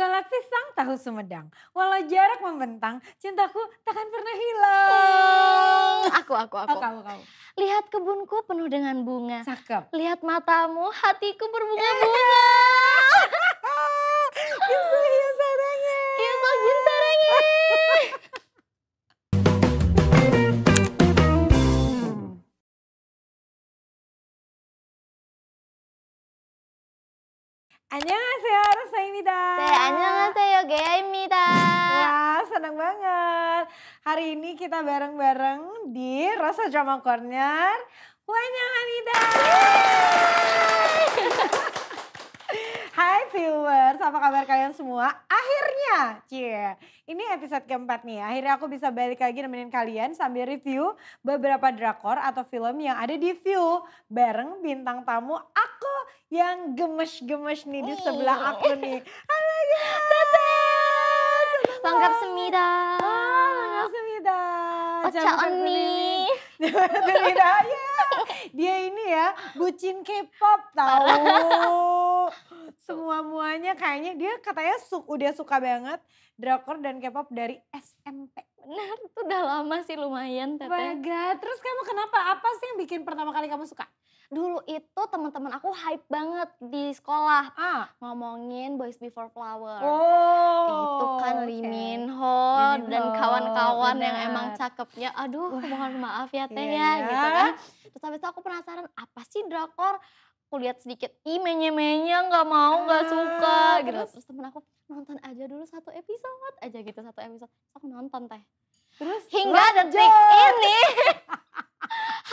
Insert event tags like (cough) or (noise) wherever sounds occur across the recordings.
Kolak pisang tahu sumedang. Walau jarak membentang, cintaku takkan pernah hilang. (laughs) Aku, aku, aku. Oh, kamu, kamu. Lihat kebunku penuh dengan bunga. Cakep. Lihat matamu, hatiku berbunga-bunga. (laughs) 안녕하세요, 로사입니다. 네, 안녕하세요, Geaimida. 와, senang banget. Hari ini kita bareng-bareng di Rosa Drama Corner. Wanyang Hai viewers, apa kabar kalian semua? Akhirnya, cie, yeah. ini episode keempat nih. Akhirnya aku bisa balik lagi nemenin kalian sambil review beberapa drakor atau film yang ada di view bareng bintang tamu aku yang gemes-gemes nih di sebelah aku oh. nih. Halo ya. Lengkap semida. Ah, lengkap semida. Ocha Oni. Ya. Dia ini ya, bucin K-pop tahu. (laughs) semua muanya kayaknya dia katanya su udah suka banget drakor dan k dari SMP. Benar, itu udah lama sih lumayan oh Teteh. bagus Terus kamu kenapa? Apa sih yang bikin pertama kali kamu suka? Dulu itu teman-teman aku hype banget di sekolah ah. ngomongin Boys Before Flower. Oh. Itu kan okay. Lee Min Ho dan kawan-kawan yang emang cakepnya. Aduh, mohon maaf ya Teh yeah. ya gitu iya. kan. Terus habis itu aku penasaran apa sih drakor? aku lihat sedikit ih menye-menye nggak mau nggak ah, suka gitu terus temen aku nonton aja dulu satu episode aja gitu satu episode aku nonton teh terus hingga detik ini (laughs)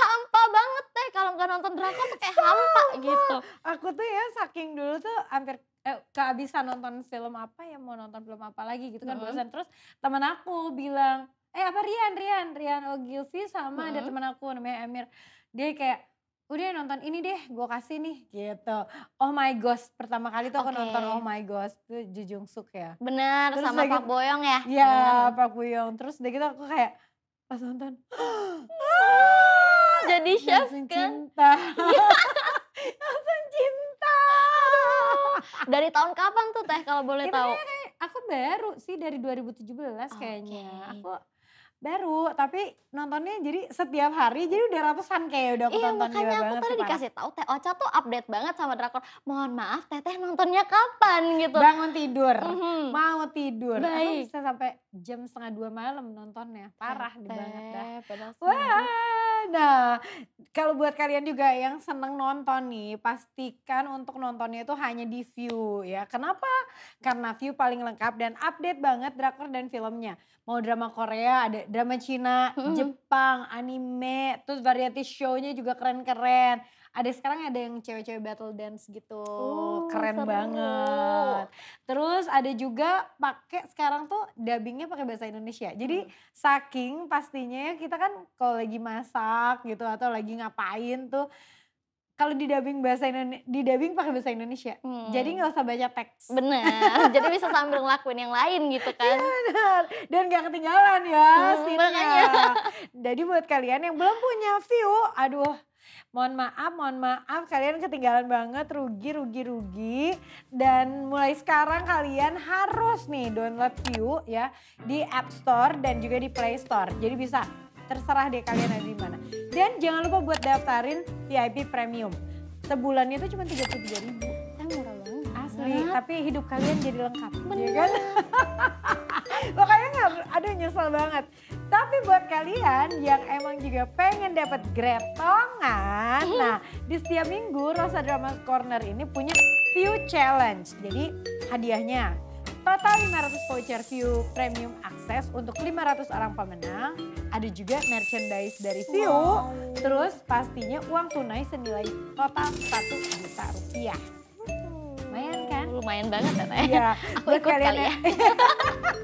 hampa banget teh kalau nggak nonton drakor pakai kayak hampa gitu aku tuh ya saking dulu tuh hampir eh, kehabisan nonton film apa ya mau nonton film apa lagi gitu kan mm -hmm. bosan terus temen aku bilang eh apa Rian Rian Rian Ogilvy oh, sama -hmm. ada temen aku namanya Emir dia kayak udah nonton ini deh gue kasih nih gitu Oh My gosh, pertama kali tuh aku nonton Oh My gosh tuh Jujung Suk ya benar sama Pak gitu Boyong ya iya Pak Boyong terus udah gitu aku kayak pas nonton (gasps) jadi (gasps) chef kan cinta langsung (laughs) cinta dari tahun kapan tuh teh kalau boleh tahu aku baru sih dari 2017 okay. kayaknya aku baru tapi nontonnya jadi setiap hari jadi udah ratusan kayak udah aku iya, tonton makanya aku tadi kan dikasih tahu teh Ocha tuh update banget sama drakor mohon maaf teteh nontonnya kapan gitu bangun tidur mm-hmm. mau tidur Baik. aku bisa sampai jam setengah dua malam nontonnya parah di banget dah wah nah kalau buat kalian juga yang seneng nonton nih, pastikan untuk nontonnya itu hanya di view ya. Kenapa? Karena view paling lengkap dan update banget drakor dan filmnya. Mau drama Korea, ada drama Cina, Jepang, anime, terus variety show-nya juga keren-keren ada sekarang ada yang cewek-cewek battle dance gitu oh, keren seru. banget terus ada juga pakai sekarang tuh dubbingnya pakai bahasa Indonesia jadi hmm. saking pastinya ya kita kan kalau lagi masak gitu atau lagi ngapain tuh kalau di dubbing bahasa Indonesia, di dubbing pakai bahasa Indonesia. Hmm. Jadi nggak usah baca teks. Bener. (laughs) jadi bisa sambil ngelakuin yang lain gitu kan. Iya benar. Dan nggak ketinggalan ya hmm, Jadi buat kalian yang belum punya view, aduh Mohon maaf, mohon maaf kalian ketinggalan banget rugi rugi rugi dan mulai sekarang kalian harus nih download View ya di App Store dan juga di Play Store. Jadi bisa terserah deh kalian ada di mana. Dan jangan lupa buat daftarin VIP Premium. Sebulannya itu cuma 33 ribu. Eh murah banget. Asli, tapi hidup kalian jadi lengkap. Bener. Ya kan? (laughs) Pokoknya nggak, aduh nyesel banget. Tapi buat kalian yang emang juga pengen dapat gretongan, mm-hmm. nah di setiap minggu Rosa Drama Corner ini punya view challenge. Jadi hadiahnya total 500 voucher view premium akses untuk 500 orang pemenang. Ada juga merchandise dari view. Wow. Terus pastinya uang tunai senilai total 1 juta rupiah lumayan banget ya Iya. (laughs) Aku ikut kalian kali ya.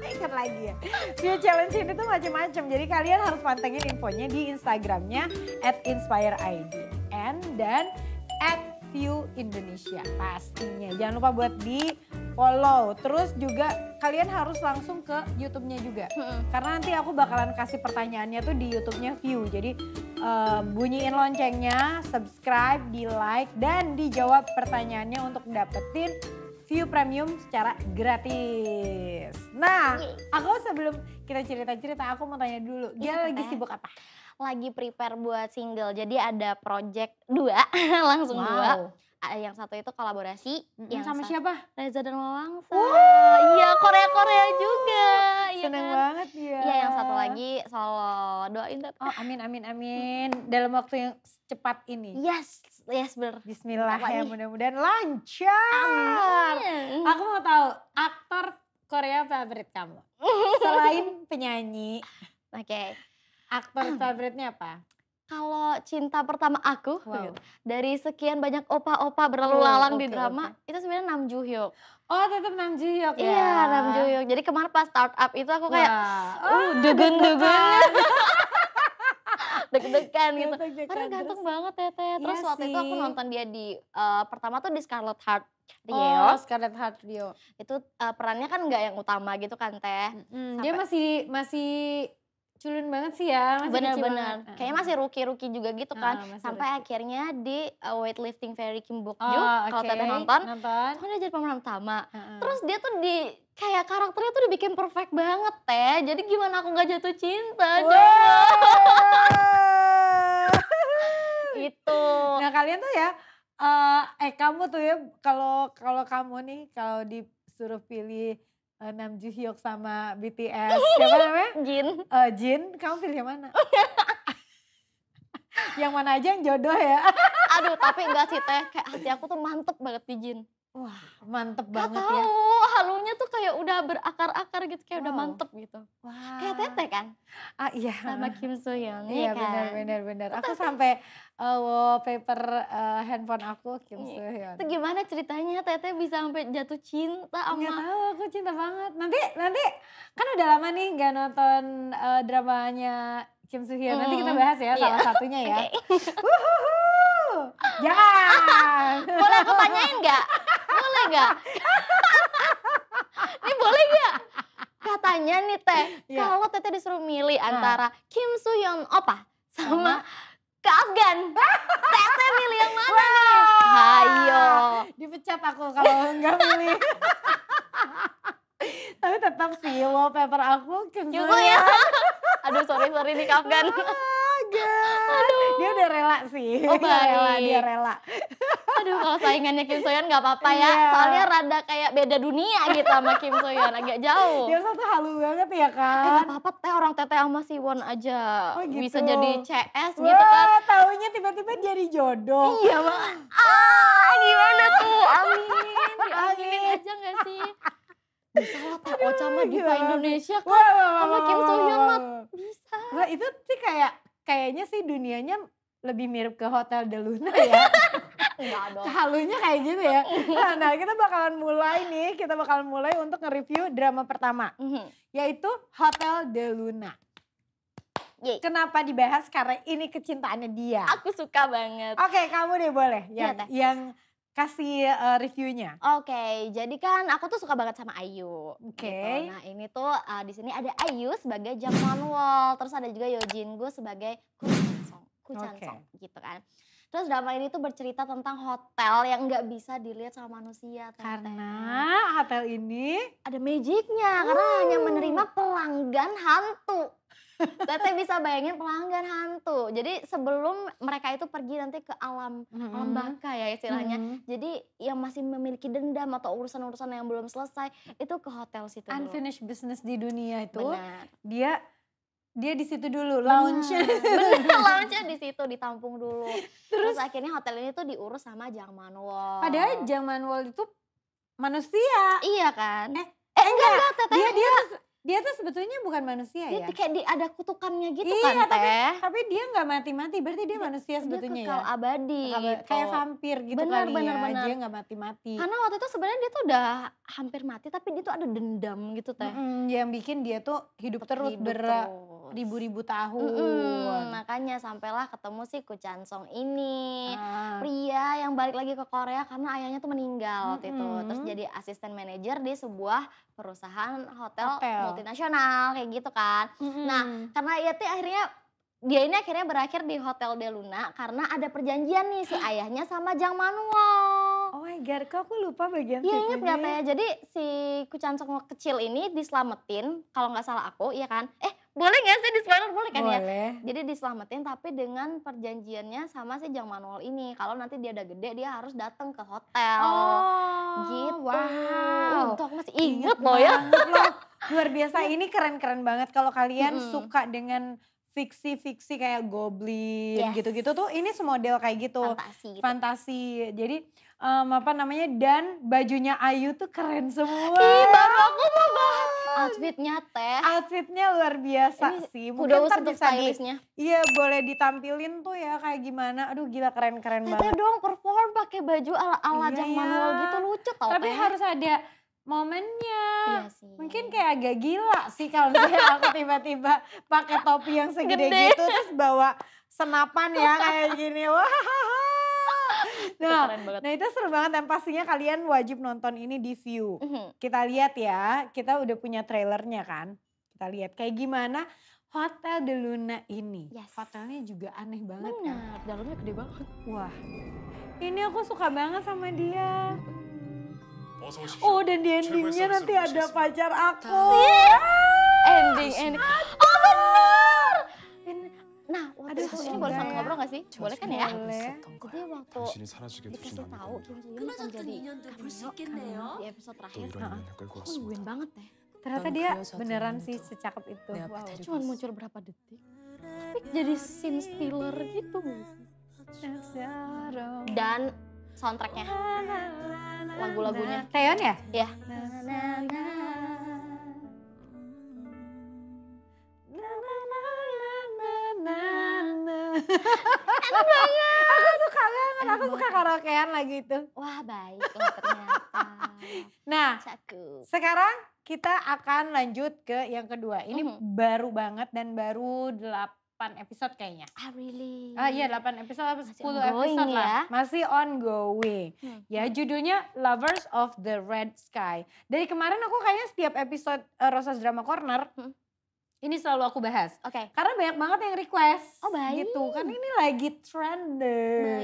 (laughs) ikut lagi ya. view challenge ini tuh macam-macam. Jadi kalian harus pantengin infonya di Instagramnya at inspireid. And dan at view Indonesia pastinya. Jangan lupa buat di follow. Terus juga kalian harus langsung ke YouTube-nya juga. Karena nanti aku bakalan kasih pertanyaannya tuh di YouTube-nya view. Jadi uh, bunyiin loncengnya, subscribe, di like, dan dijawab pertanyaannya untuk dapetin view premium secara gratis. Nah, iya. aku sebelum kita cerita-cerita, aku mau tanya dulu, dia ya, lagi eh. sibuk apa? Lagi prepare buat single, jadi ada project dua, (laughs) langsung wow. dua. Yang satu itu kolaborasi. hmm Yang sama siapa? Reza dan Wawangsa. Wow. Iya, Korea-Korea juga. Iya Seneng ya kan? banget ya. Iya, yang satu lagi solo. Doain tetap. Oh, amin, amin, amin. Dalam waktu yang cepat ini. Yes, yes ber. Bismillah Apa ya mudah-mudahan lancar. Amin. Aku mau tahu aktor Korea favorit kamu (laughs) selain penyanyi. Oke. Okay. Aktor hmm. favoritnya apa? Kalau cinta pertama aku wow. (laughs) dari sekian banyak opa-opa berlalu lalang oh, okay, di drama okay. itu sebenarnya Nam Joo Hyuk. Oh tetap Nam Joo Hyuk ya? Iya Nam Joo Hyuk. Jadi kemarin pas startup itu aku kayak, uh, oh, dugun-dugun. (laughs) deg-degan gitu. Karena ganteng banget ya Teh. Terus iya waktu sih. itu aku nonton dia di uh, pertama tuh di Scarlet Heart Rio. Oh, Scarlet Heart Rio. Itu uh, perannya kan nggak yang utama gitu kan Teh. Mm, dia masih masih culun banget sih ya masih bener-bener bener. kayaknya masih rookie-rookie juga gitu kan uh, sampai rookie. akhirnya di uh, weightlifting Ferry Kim Bok ah, Joo oh, kalau okay. teteh nonton, nonton. Tuh kan dia jadi pemeran utama uh, uh. terus dia tuh di kayak karakternya tuh dibikin perfect banget teh jadi gimana aku nggak jatuh cinta wow itu. Nah kalian tuh ya, uh, eh kamu tuh ya kalau kalau kamu nih kalau disuruh pilih uh, Nam Ji Hyuk sama BTS siapa namanya? (laughs) Jin. Uh, Jin, kamu pilih yang mana? (laughs) yang mana aja yang jodoh ya? Aduh tapi enggak sih teh, kayak hati aku tuh mantep banget di Jin. Wah, mantep Gak banget ya. tahu, ya. halunya tuh kayak udah berakar-akar gitu, kayak wow. udah mantep gitu. Wah. Kayak Tete kan? Ah iya. Sama Kim So Young. Iya, ya kan? benar benar benar. Aku sampai uh, wallpaper uh, handphone aku Kim iya. So Hyun. Itu gimana ceritanya Tete bisa sampai jatuh cinta sama Gak tahu, aku cinta banget. Nanti nanti kan udah lama nih gak nonton uh, dramanya Kim So Hyun. Nanti kita bahas ya iya. salah satunya ya. (laughs) okay. Jangan. (laughs) Boleh aku tanyain nggak? gak? ini boleh gak? Katanya nih Teh, yeah. kalau Teteh disuruh milih nah. antara Kim Soo Hyun Opa sama ke Afgan. Teteh milih yang mana wow. nih? Hayo. Dipecat aku kalau enggak milih. Tapi tetap sih wallpaper aku Kim Soo Hyun. Ya. Aduh sorry sorry nih Afgan. Aduh. Dia udah rela sih. Oh, iya, Dia rela, dia rela aduh kalau saingannya Kim Soyeon gak apa-apa ya yeah. soalnya rada kayak beda dunia gitu sama Kim Soyeon agak jauh dia satu halu banget ya kan eh gak apa-apa teh orang teteh sama si Won aja oh, gitu. bisa jadi CS gitu Wah, gitu kan taunya tiba-tiba jadi jodoh iya mah ah gimana tuh (laughs) amin diaminin aja gak sih bisa lah Pak Ocha mah di Indonesia kan wah, sama Kim Hyun mah bisa. Nah, itu sih kayak kayaknya sih dunianya lebih mirip ke Hotel De Luna oh, iya. ya. (laughs) Enggak Halunya kayak gitu ya. Nah, nah, kita bakalan mulai nih, kita bakalan mulai untuk nge-review drama pertama. Mm -hmm. Yaitu Hotel De Luna. Yay. Kenapa dibahas? Karena ini kecintaannya dia. Aku suka banget. Oke, okay, kamu deh boleh. Iya, yang, ya, yang kasih uh, reviewnya. Oke, okay, jadi kan aku tuh suka banget sama Ayu. Oke. Okay. Gitu. Nah ini tuh uh, di sini ada Ayu sebagai Jack Manuel, terus ada juga Yojin Gu sebagai Kun kucang cancel okay. gitu kan. Terus drama ini tuh bercerita tentang hotel yang nggak bisa dilihat sama manusia. Tante. Karena hotel ini ada magicnya, uh. karena hanya menerima pelanggan hantu. Tete bisa bayangin pelanggan hantu. Jadi sebelum mereka itu pergi nanti ke alam mm-hmm. alam baka ya istilahnya. hmm Jadi yang masih memiliki dendam atau urusan-urusan yang belum selesai itu ke hotel situ. Unfinished dulu. business di dunia itu Benar. dia dia di situ dulu lounge Bener, lounge di situ ditampung dulu. Terus, Terus akhirnya hotel ini tuh diurus sama Jang Manuel. Padahal Jang Manuel itu manusia. Iya kan? Eh, eh, eh enggak, enggak, enggak Dia, dia, tuh, dia tuh sebetulnya bukan manusia dia ya? Dia kayak di, ada kutukannya gitu iya, kan tapi, teh. Tapi dia nggak mati-mati, berarti dia, dia manusia sebetulnya dia kekal ya? abadi. gitu. Kayak vampir gitu bener, kali bener, ya, bener. dia nggak mati-mati. Karena waktu itu sebenarnya dia tuh udah hampir mati, tapi dia tuh ada dendam gitu teh. Mm -hmm, yang bikin dia tuh hidup terus hidup ber ribu-ribu tahun. Mm-mm, makanya sampailah ketemu si Kuchansong ini. Ah. Pria yang balik lagi ke Korea karena ayahnya tuh meninggal mm-hmm. itu. Terus jadi asisten manajer di sebuah perusahaan hotel, hotel. multinasional kayak gitu kan. Mm-hmm. Nah, karena iya tuh akhirnya dia ini akhirnya berakhir di Hotel De Luna karena ada perjanjian nih si ayahnya sama Jang Manuel. Oh my god, kok aku lupa bagian Iya inget gak ya? Jadi si Kucansong kecil ini diselamatin kalau nggak salah aku, ya kan? Eh boleh gak sih di spoiler boleh kan ya? boleh. ya jadi diselamatin tapi dengan perjanjiannya sama si Jang Manuel ini kalau nanti dia udah gede dia harus datang ke hotel oh, gitu wow untuk masih inget loh ya loh. luar biasa (laughs) ini keren-keren banget kalau kalian hmm. suka dengan fiksi-fiksi kayak goblin yes. gitu-gitu tuh ini semodel kayak gitu. Fantasi gitu. Fantasi. Jadi um, apa namanya dan bajunya Ayu tuh keren semua. Ih, baru aku mau bahas outfitnya teh. Outfitnya luar biasa Ini sih. Mungkin kudos untuk stylistnya. Iya, boleh ditampilin tuh ya kayak gimana. Aduh, gila keren-keren banget. Tete dong perform pakai baju ala-ala iya, Jang gitu lucu tau Tapi teh. harus ada momennya. Iya sih. Mungkin kayak agak gila sih kalau misalnya aku tiba-tiba pakai topi yang segede Gede. gitu terus bawa senapan ya kayak gini. Wah. (laughs) nah, nah itu seru banget dan pastinya kalian wajib nonton ini di view. Mm -hmm. Kita lihat ya, kita udah punya trailernya kan. Kita lihat kayak gimana Hotel De Luna ini. Yes. Hotelnya juga aneh banget Bener. kan. Dalamnya gede banget. Wah, ini aku suka banget sama dia. Oh dan di endingnya nanti ada pacar aku. Iya. Ah, ending, ending. Oh benar Nah, waktu Aduh, itu ini boleh sambil ngobrol gak sih? Boleh kan ya? Boleh. Jadi waktu dikasih tahu Kim Ji Yoon akan jadi cameo di episode terakhir, aku nungguin banget ya. Ternyata dia beneran sih secakep itu. Wow. Cuma muncul berapa detik, tapi jadi scene stealer gitu Dan soundtracknya, lagu-lagunya. Taeyeon ya? Iya. Enak banget. Aku suka banget, aku suka karaokean lagi itu. Wah baik oh, ternyata. nah sekarang kita akan lanjut ke yang kedua. Ini mm-hmm. baru banget dan baru delapan episode kayaknya. Ah really? Ah iya 8 episode atau 10 episode ya? lah. Masih ongoing. Hmm. Ya hmm. judulnya Lovers of the Red Sky. Dari kemarin aku kayaknya setiap episode uh, Rosas Drama Corner hmm ini selalu aku bahas. Oke. Okay. Karena banyak banget yang request. Oh baik. Gitu kan ini lagi trend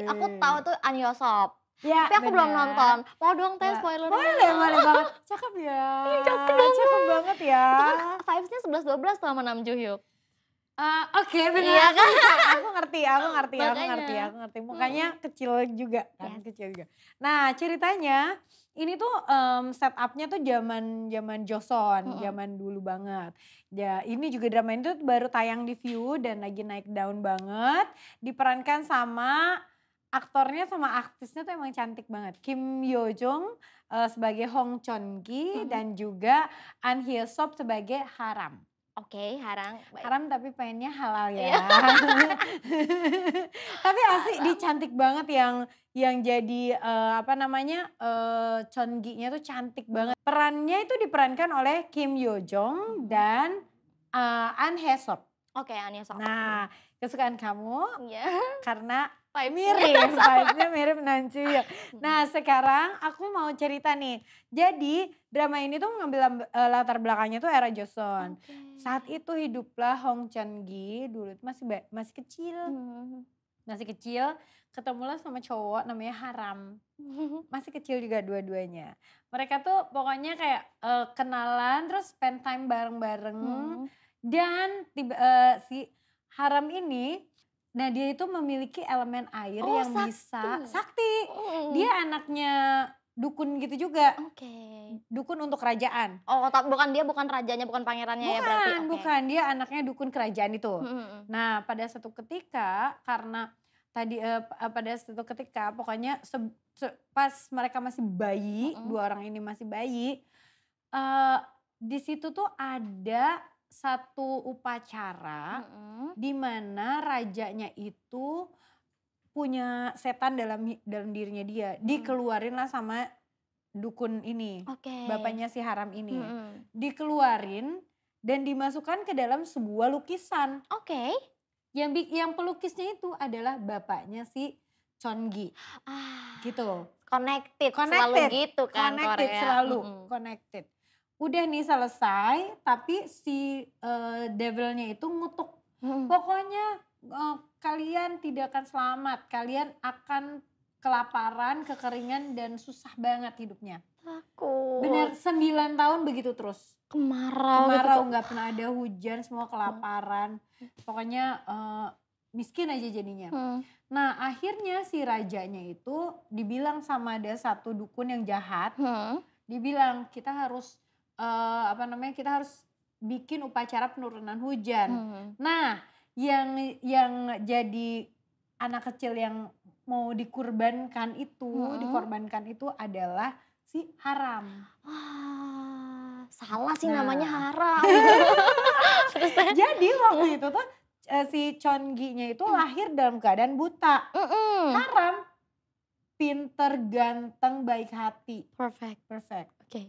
Aku tahu tuh Anyosop. Ya, Tapi aku bener. belum nonton. Mau dong tes spoiler Boleh, boleh banget. (laughs) Cakep ya. Ih, cakep banget. Cakep banget ya. Itu kan vibes-nya 11-12 sama Nam Joo Hyuk. Uh, Oke okay, benar. Iya, kan? (laughs) aku ngerti, aku ngerti, Makanya. aku ngerti, aku ngerti. Hmm. Mukanya hmm. kecil juga, kan? kecil juga. Nah ceritanya ini tuh um, setupnya tuh zaman zaman Joson, hmm. zaman dulu banget. Ya, ini juga drama itu baru tayang di View dan lagi naik daun banget. Diperankan sama aktornya sama aktrisnya tuh emang cantik banget. Kim Yo Jung uh, eh, sebagai Hong Chon Ki mm -hmm. dan juga An Hye Sob sebagai Haram. Oke, okay, haram. Baik. Haram tapi pengennya halal ya. Iya. (laughs) tapi asik dicantik banget yang yang jadi uh, apa namanya? uh, eh, Chongi-nya tuh cantik banget. Perannya itu diperankan oleh Kim Yo Jong mm-hmm. dan uh, An Hye Oke, okay, An Hye Nah, kesukaan kamu? Iya. Yeah. Karena Vibe iya, mirip, vibesnya mirip Nancy. Ya. Nah sekarang aku mau cerita nih. Jadi drama ini tuh mengambil eh, latar belakangnya tuh era Joseon. Okay. Saat itu hiduplah Hong Chan-gi dulu masih masih kecil. Hmm. Masih kecil ketemulah sama cowok namanya Haram. (laughs) Masih kecil juga dua-duanya. Mereka tuh pokoknya kayak uh, kenalan terus spend time bareng-bareng. Hmm. Dan tiba, uh, si Haram ini Nah dia itu memiliki elemen air oh, yang sakti. bisa sakti. Oh. Dia anaknya dukun gitu juga. Oke. Okay. Dukun untuk kerajaan. Oh, tak bukan dia bukan rajanya, bukan pangerannya ya bukan, ya berarti. Bukan, okay. bukan. Dia anaknya dukun kerajaan itu. Hmm. Nah, pada satu ketika karena tadi eh, eh pada satu ketika pokoknya se, se, pas mereka masih bayi, hmm. dua orang ini masih bayi, eh, di situ tuh ada satu upacara mm-hmm. di mana rajanya itu punya setan dalam dalam dirinya dia mm. dikeluarin lah sama dukun ini okay. bapaknya si haram ini mm-hmm. dikeluarin dan dimasukkan ke dalam sebuah lukisan oke okay. yang yang pelukisnya itu adalah bapaknya si Chongi ah, gitu connected, connected selalu gitu kan connected Korea. selalu mm-hmm. connected udah nih selesai tapi si uh, devilnya itu ngutuk hmm. pokoknya uh, kalian tidak akan selamat kalian akan kelaparan kekeringan dan susah banget hidupnya takut bener sembilan tahun begitu terus kemarau gitu, kemarau nggak pernah ada hujan semua kelaparan hmm. pokoknya uh, miskin aja jadinya hmm. nah akhirnya si rajanya itu dibilang sama ada satu dukun yang jahat hmm. dibilang kita harus uh, apa namanya kita harus bikin upacara penurunan hujan. Hmm. Nah, yang yang jadi anak kecil yang mau dikurbankan itu, hmm. dikorbankan itu adalah si haram. Wah, salah sih nah. namanya haram. (laughs) jadi waktu itu tuh eh, si Chongi-nya itu hmm. lahir dalam keadaan buta. Mm Haram pinter, ganteng, baik hati. Perfect. Perfect. Oke. Okay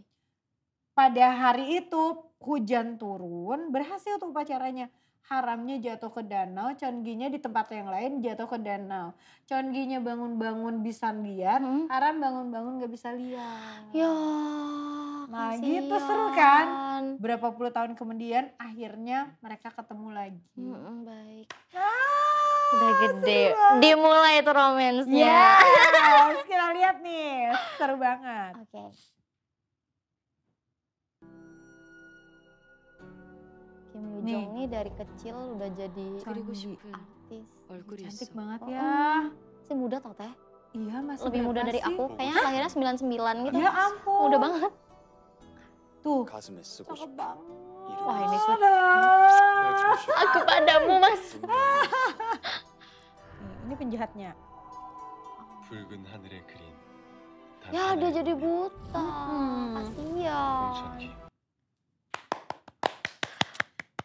pada hari itu hujan turun berhasil tuh upacaranya haramnya jatuh ke danau, congginya di tempat yang lain jatuh ke danau. Congginya bangun-bangun bisa lihat, hmm. haram bangun-bangun gak bisa lihat. Ya. Nah kasihan. gitu seru kan. Berapa puluh tahun kemudian akhirnya mereka ketemu lagi. Hmm, baik. Ah, Udah gede. Dimulai itu romansnya. yeah. (laughs) Kita lihat nih, seru banget. Oke. Okay. Kim Yoo Jong nih. dari kecil udah jadi Canggih. artis. Oh, cantik banget oh. ya. Oh, si muda tau teh. Iya masih lebih muda dari aku. Kayaknya Hah? lahirnya 99 gitu. Ya ampun. Muda banget. Tuh. Cakep banget. Wah ini sudah. Aku padamu mas. (laughs) ini penjahatnya. Ya dia jadi buta. Hmm. Kasian.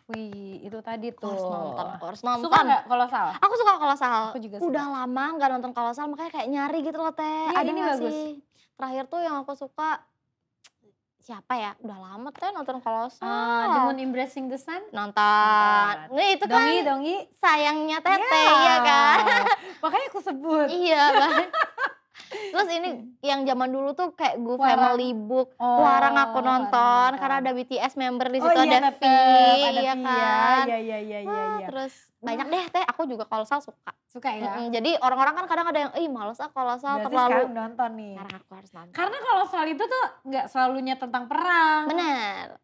Wih, itu tadi tuh. Harus nonton, harus nonton. Suka gak kolosal? Aku suka kolosal. Aku juga suka. Udah lama gak nonton kolosal, makanya kayak nyari gitu loh teh. Ya, Ada ini bagus. sih? Terakhir tuh yang aku suka siapa ya? Udah lama teh nonton kolosal. Ah, The Moon Embracing the Sun? Nonton. Nah, itu kan dongi, dongi. sayangnya Teteh, yeah. ya iya kan? Makanya aku sebut. iya, kan? (laughs) Terus ini hmm. yang zaman dulu tuh kayak gue Family Book, oh, Warang aku nonton warang. karena ada BTS member di oh situ oh, iya, ada V, iya ya. kan. Iya iya iya iya. Ah, iya. Terus banyak deh teh, aku juga kalau sal suka. Suka ya. Mm-hmm. Jadi orang-orang kan kadang ada yang, ih malas ah kalau sal terlalu. nonton nih. karena aku harus nonton. Karena kalau sal itu tuh nggak selalunya tentang perang. Benar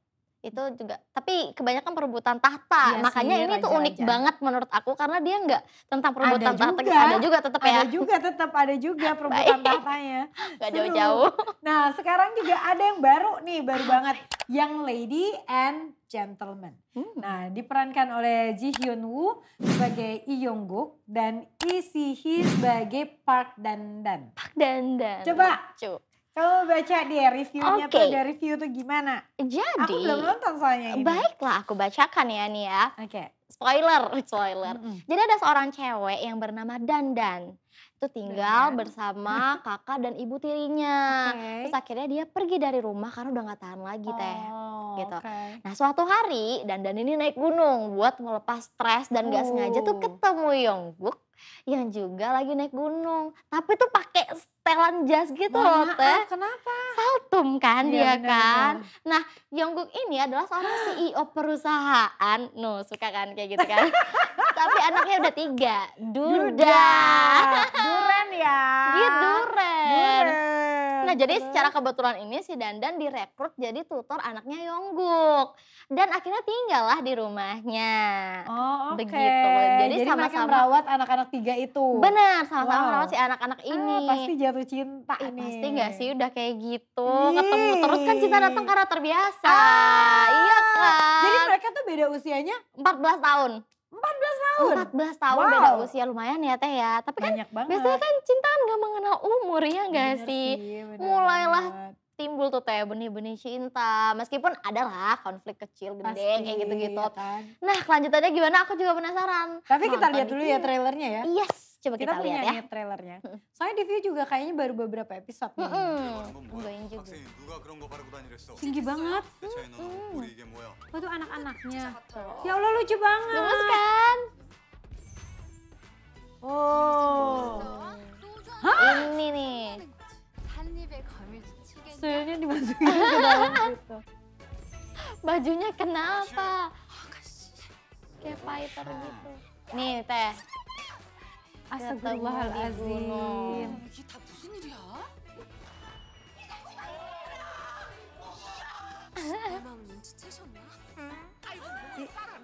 itu juga tapi kebanyakan perebutan tahta iya makanya sih, ini raja, tuh unik raja. banget menurut aku karena dia nggak tentang perebutan ada tahta ada juga tetap ya ada juga tetap ada juga (laughs) perebutan tahtanya (laughs) nggak jauh-jauh nah sekarang juga ada yang baru nih baru banget yang lady and gentleman hmm. nah diperankan oleh Ji Hyun Woo sebagai Lee Young Guk dan Lee Si Hee sebagai Park Dan Dan Park Dan Dan coba lucu kamu baca deh reviewnya okay. tuh dari review tuh gimana? Jadi aku belum nonton soalnya ini. Baiklah aku bacakan ya nih ya. Oke. Okay. Spoiler, (laughs) spoiler. Mm -hmm. Jadi ada seorang cewek yang bernama Dandan. Itu tinggal Dandan. bersama (laughs) kakak dan ibu tirinya. Okay. Terus akhirnya dia pergi dari rumah karena udah gak tahan lagi oh, teh. Gitu. Okay. Nah suatu hari Dandan ini naik gunung buat melepas stres dan gak oh. sengaja tuh uh. ketemu Yongguk yang juga lagi naik gunung. Tapi tuh pakai setelan jas gitu Mohon loh Teh. Ah, kenapa? Saltum kan iya, dia bener, kan. Nah Yongguk ini adalah seorang CEO perusahaan. Nuh suka kan kayak gitu kan. (laughs) Tapi anaknya udah tiga. Duda. Duren ya. Dia Duren. Duren. Nah jadi secara kebetulan ini si Dandan direkrut jadi tutor anaknya Yongguk dan akhirnya tinggallah di rumahnya. Oh Okay. Begitu. Jadi sama-sama merawat anak-anak tiga itu. Benar sama-sama wow. merawat si anak-anak ah, ini. Ah, pasti jam jatuh cinta eh, nih. Pasti gak sih udah kayak gitu. Ih. Ketemu terus kan cinta datang karena terbiasa. Ah. Iya kan. Jadi mereka tuh beda usianya? 14 tahun. 14 tahun? 14 tahun wow. beda usia lumayan ya teh ya. Tapi kan Banyak kan banget. biasanya kan cinta kan gak mengenal umur ya gak bener sih? sih Mulailah banget timbul tuh teh benih-benih cinta meskipun ada lah konflik kecil gede Pasti, kayak gitu-gitu ya kan? nah kelanjutannya gimana aku juga penasaran tapi Nonton kita lihat dulu ya trailernya ya yes Coba kita, kita punya lihat ya. nih trailernya. Hmm. Soalnya di view juga kayaknya baru beberapa episode nih. Hmm. yang juga. Tinggi banget. Hmm. Oh anak-anaknya. Ya Allah lucu banget. Gemes kan? Oh. Hah? Ini nih. Soalnya dimasukin ke dalam (laughs) gitu. Bajunya kenapa? Oh, Kayak fighter gitu. Nih teh. Astagfirullahalazim.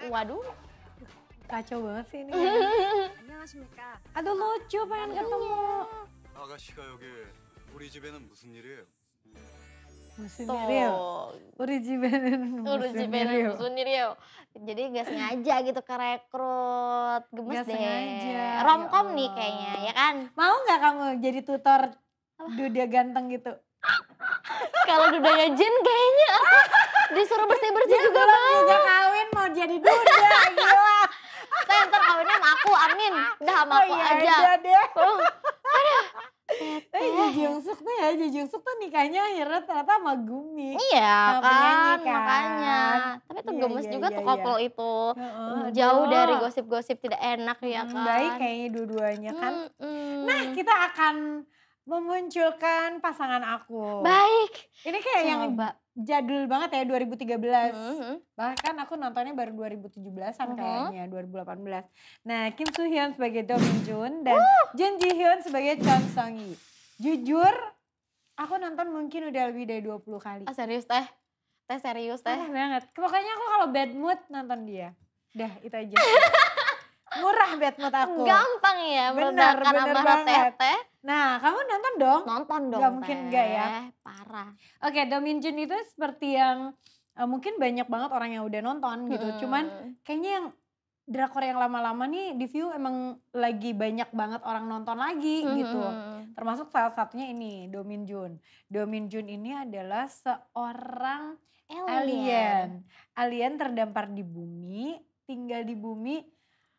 Waduh, kacau banget sih ini. Aduh lucu pengen ketemu. 아가씨가 여기 우리 집에는 무슨 일이에요? Musunirio. Urijibenen Urijibenen Musunirio. Jadi gak sengaja gitu ke rekrut. Gemes gak deh. Ya Romcom ya nih kayaknya ya kan. Mau gak kamu jadi tutor duda ganteng gitu? Kalau dudanya Jin kayaknya aku disuruh bersih-bersih ya, juga mau. juga kawin mau jadi duda gila. Saya ntar kawinnya sama aku, amin. Udah sama oh aku oh, iya, aja. Iya deh. Oh, aduh. Eh Ji Jung Suk tuh ya, Ji Jung Suk tuh nikahnya akhirnya ternyata sama Gumi. Iya sama kan, kan, makanya. Kan? Tapi tuh iya, gemes iya, juga iya, tuh couple iya. itu. Uh, Jauh uh. dari gosip-gosip tidak enak ya kan. Baik kayaknya dua-duanya kan. Mm, mm. Nah kita akan memunculkan pasangan aku. Baik. Ini kayak Coba. yang jadul banget ya 2013. Mm -hmm. Bahkan aku nontonnya baru 2017-an mm -hmm. kayaknya, 2018. Nah, Kim Soo Hyun sebagai Do Min Jun dan uh. Jun Ji Hyun sebagai Chun Song Yi. Jujur, aku nonton mungkin udah lebih dari 20 kali. Oh, serius teh? Teh serius teh? Parah banget. Pokoknya aku kalau bad mood nonton dia. Dah, itu aja. (laughs) Murah bad mood aku. Gampang ya, benar, benar banget teh Nah, kamu nonton dong? Nonton dong. Gak mungkin enggak ya? Parah. Oke, okay, Dominion itu seperti yang uh, mungkin banyak banget orang yang udah nonton gitu. Hmm. Cuman kayaknya yang drakor yang lama-lama nih di view emang lagi banyak banget orang nonton lagi gitu. hmm. gitu. Termasuk salah satunya ini, Do Min Jun. ini adalah seorang alien. Alien, alien terdampar di bumi, tinggal di bumi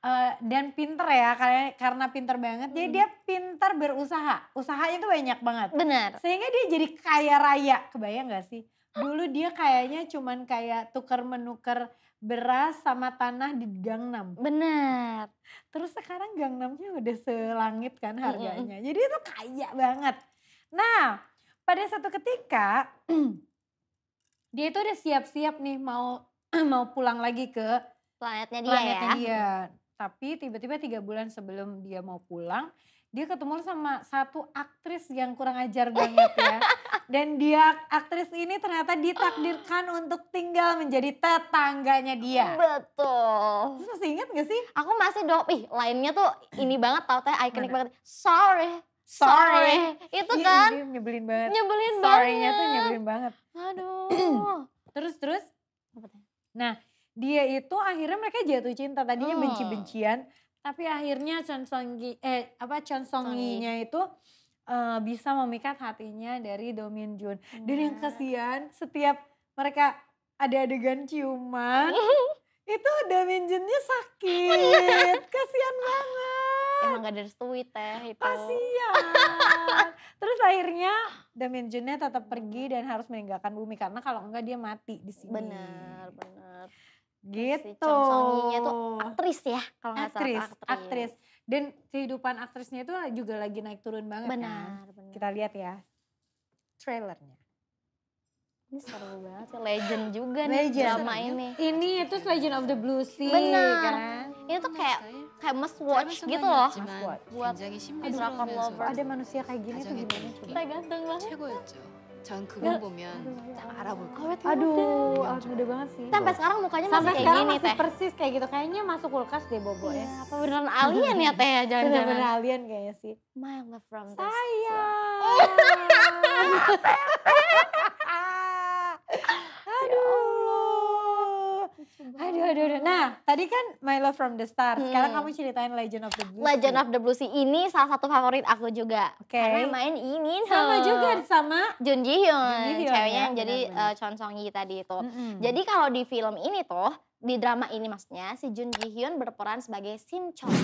Eh, dan pinter ya karena karena pinter banget hmm. jadi dia pinter berusaha usahanya tuh banyak banget benar sehingga dia jadi kaya raya kebayang gak sih dulu dia kayaknya cuman kayak tuker menuker beras sama tanah di Gangnam benar terus sekarang Gangnamnya udah selangit kan harganya hmm. jadi itu kaya banget nah pada satu ketika (clears throat) dia itu udah siap-siap nih mau (clears throat) mau pulang lagi ke planetnya dia planetnya ya. dia. Tapi tiba-tiba tiga bulan sebelum dia mau pulang, dia ketemu sama satu aktris yang kurang ajar banget ya. (laughs) Dan dia aktris ini ternyata ditakdirkan (gasps) untuk tinggal menjadi tetangganya dia. Betul. Terus masih inget gak sih? Aku masih dong. Ih, lainnya tuh ini banget tau teh ikonik banget. Sorry. Sorry. Sorry. Itu kan. nyebelin banget. Nyebelin Sorry-nya banget. sorry tuh nyebelin banget. Aduh. (clears throat) terus terus. Nah, dia itu akhirnya mereka jatuh cinta tadinya hmm. benci-bencian tapi akhirnya Song eh apa Song nya itu uh, bisa memikat hatinya dari Do Min Jun. Hmm. Dan yang kasihan setiap mereka ada adegan ciuman (laughs) itu Do Min Junnya sakit. kasihan banget. Emang gak direstui teh ya, itu. Kasihan. (laughs) Terus akhirnya Do Min Junnya tetap pergi dan harus meninggalkan bumi karena kalau enggak dia mati di sini. Benar, benar. Gitu. Si Chong Song tuh aktris ya kalau nggak salah aktris. Aktris. Dan kehidupan aktrisnya itu juga lagi naik turun banget kan? benar, kan. Benar. Kita lihat ya trailernya. Ini seru banget legend juga nih legend. drama ini. Ini itu Legend of the Blue Sea Benar. kan. Ini tuh kayak kayak must watch gitu loh. Must watch. Buat drakor lover. Ada manusia kayak gini tuh gimana coba. Kita ganteng banget. 전 그건 Nggak. 보면 딱 알아볼 awet Aduh, awet muda banget sih. Sampai sekarang mukanya Sampai kayak sekarang gini masih teh. persis kayak gitu. Kayaknya masuk kulkas deh Bobo ya. Iya, apa beneran alien ya teh ya jangan-jangan. bener alien kayaknya sih. My love from this. Saya. (laughs) Aduh. Ya Aduh, aduh, aduh. Nah, tadi kan My Love From The Stars. Hmm. Sekarang kamu ceritain Legend of the Blue Sea. Legend of the Blue Sea ini salah satu favorit aku juga. Okay. Karena main ini. Sama juga sama. Jun Ji Hyun. Ceweknya ya, yang jadi uh, Chon Song Yi tadi itu. Mm -hmm. Jadi kalau di film ini tuh, di drama ini maksudnya, si Jun Ji Hyun berperan sebagai Sim Chong.